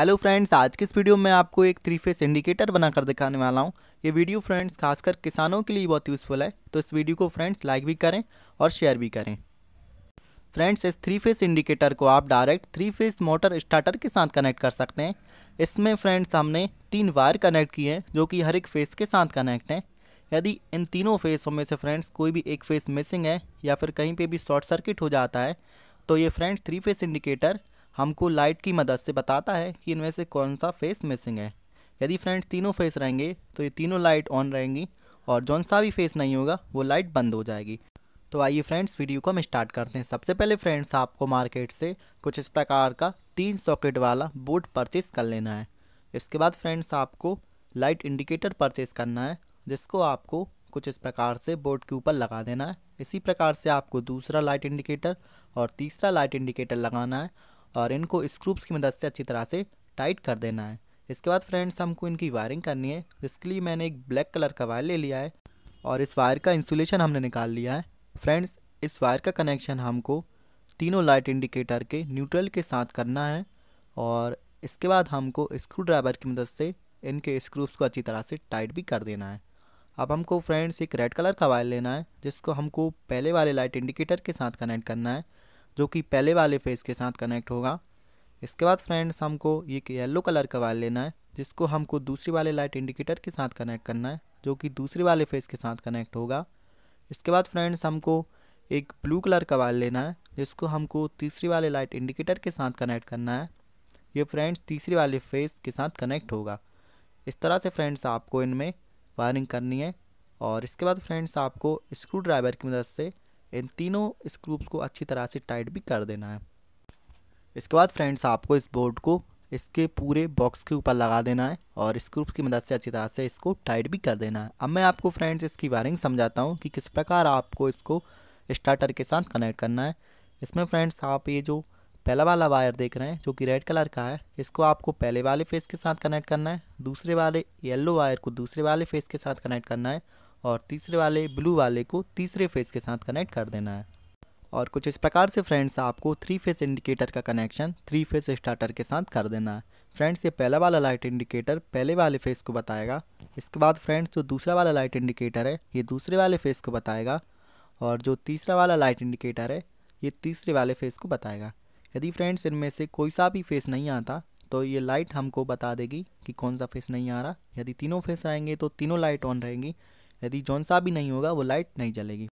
hello friends आज के इस वीडियो में आपको एक थ्री फेस इंडिकेटर बनाकर दिखाने वाला हूँ ये वीडियो फ्रेंड्स खासकर किसानों के लिए बहुत यूज़फुल है तो इस वीडियो को फ्रेंड्स लाइक भी करें और शेयर भी करें फ्रेंड्स इस थ्री फेस इंडिकेटर को आप direct three phase motor starter के साथ कनेक्ट कर सकते हैं इसमें फ्रेंड्स हमने तीन वायर कनेक्ट किए हैं जो कि हर एक फेस के साथ कनेक्ट हैं यदि इन तीनों फेसों में से फ्रेंड्स कोई भी एक फेस मिसिंग है या फिर कहीं पर भी शॉर्ट सर्किट हो जाता है तो ये फ्रेंड्स थ्री फेस इंडिकेटर हमको लाइट की मदद से बताता है कि इनमें से कौन सा फेस मिसिंग है यदि फ्रेंड्स तीनों फेस रहेंगे तो ये तीनों लाइट ऑन रहेंगी और जौन सा भी फेस नहीं होगा वो लाइट बंद हो जाएगी तो आइए फ्रेंड्स वीडियो को हम स्टार्ट करते हैं सबसे पहले फ्रेंड्स आपको मार्केट से कुछ इस प्रकार का तीन सॉकेट वाला बोर्ड परचेज़ कर लेना है इसके बाद फ्रेंड्स आपको लाइट इंडिकेटर परचेज़ करना है जिसको आपको कुछ इस प्रकार से बोर्ड के ऊपर लगा देना है इसी प्रकार से आपको दूसरा लाइट इंडिकेटर और तीसरा लाइट इंडिकेटर लगाना है और इनको स्क्रूप्स की मदद से अच्छी तरह से टाइट कर देना है इसके बाद फ्रेंड्स हमको इनकी वायरिंग करनी है इसके लिए मैंने एक ब्लैक कलर का वायर ले लिया है और इस वायर का इंसुलेशन हमने निकाल लिया है फ्रेंड्स इस वायर का कनेक्शन हमको तीनों लाइट इंडिकेटर के न्यूट्रल के साथ करना है और इसके बाद हमको स्क्रू ड्राइवर की मदद से इनके स्क्रूप्स को अच्छी तरह से टाइट भी कर देना है अब हमको फ्रेंड्स एक रेड कलर का वायर लेना है जिसको हमको पहले वाले लाइट इंडिकेटर के साथ कनेक्ट करना है जो कि पहले वाले फेस के साथ कनेक्ट होगा इसके बाद फ्रेंड्स हमको ये येलो कलर का वायर लेना है जिसको हमको दूसरी वाले लाइट इंडिकेटर के साथ कनेक्ट करना है जो कि दूसरे वाले फेस के साथ कनेक्ट होगा इसके बाद फ्रेंड्स हमको एक ब्लू कलर का वायर लेना है जिसको हमको तीसरी वाले लाइट इंडिकेटर के साथ कनेक्ट करना है ये फ्रेंड्स तीसरी वाले फेस के साथ कनेक्ट होगा इस तरह से फ्रेंड्स आपको इनमें वायरिंग करनी है और इसके बाद फ्रेंड्स आपको स्क्रू ड्राइवर की मदद से इन तीनों स्क्रूप्स को अच्छी तरह से टाइट भी कर देना है इसके बाद फ्रेंड्स आपको इस बोर्ड को इसके पूरे बॉक्स के ऊपर लगा देना है और स्क्रूब्स की मदद से अच्छी तरह से इसको टाइट भी कर देना है अब मैं आपको फ्रेंड्स इसकी वायरिंग समझाता हूँ कि किस प्रकार आपको इसको स्टार्टर के साथ कनेक्ट करना है इसमें फ्रेंड्स आप ये जो पहला वाला वायर देख रहे हैं जो कि रेड कलर का है इसको आपको पहले वाले फेस के साथ कनेक्ट करना है दूसरे वाले येलो वायर को दूसरे वाले फेस के साथ कनेक्ट करना है और तीसरे वाले ब्लू वाले को तीसरे फेज़ के साथ कनेक्ट कर देना है और कुछ इस प्रकार से फ्रेंड्स आपको थ्री फेस इंडिकेटर का कनेक्शन थ्री फेस स्टार्टर के साथ कर देना है फ्रेंड्स ये पहला वाला लाइट इंडिकेटर पहले वाले फेस को बताएगा इसके बाद फ्रेंड्स जो दूसरा वाला लाइट इंडिकेटर है ये दूसरे वाले फेस को बताएगा और जो तीसरा वाला लाइट इंडिकेटर है ये तीसरे वाले फेस को बताएगा यदि फ्रेंड्स इनमें से कोई सा भी फेस नहीं आता तो ये लाइट हमको बता देगी कि कौन सा फेस नहीं आ रहा यदि तीनों फेस आएंगे तो तीनों लाइट ऑन रहेंगी यदि जौन सा भी नहीं होगा वो लाइट नहीं जलेगी